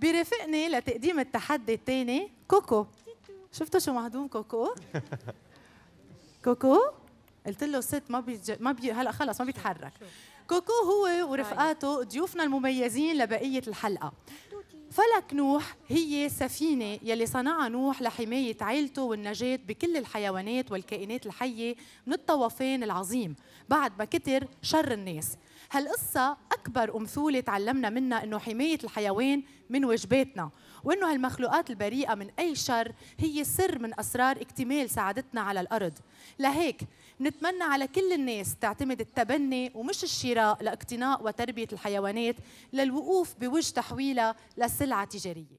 بيرافقني لتقديم التحدي الثاني كوكو شفتوا شو مهضوم كوكو؟ كوكو قلت له ست ما بيج... ما بي... هلا خلص ما بيتحرك كوكو هو ورفقاته طيب. ضيوفنا المميزين لبقيه الحلقه فلك نوح هي سفينة يلي صنعها نوح لحماية عيلته والنجاة بكل الحيوانات والكائنات الحية من الطوفان العظيم بعد ما كتر شر الناس هالقصة أكبر أمثولة تعلمنا منها أنه حماية الحيوان من واجباتنا وأنه هالمخلوقات البريئة من أي شر هي سر من أسرار اكتمال سعادتنا على الأرض لهيك نتمنى على كل الناس تعتمد التبني ومش الشراء لاقتناء وتربية الحيوانات للوقوف بوجه تحويلها لسلعة تجارية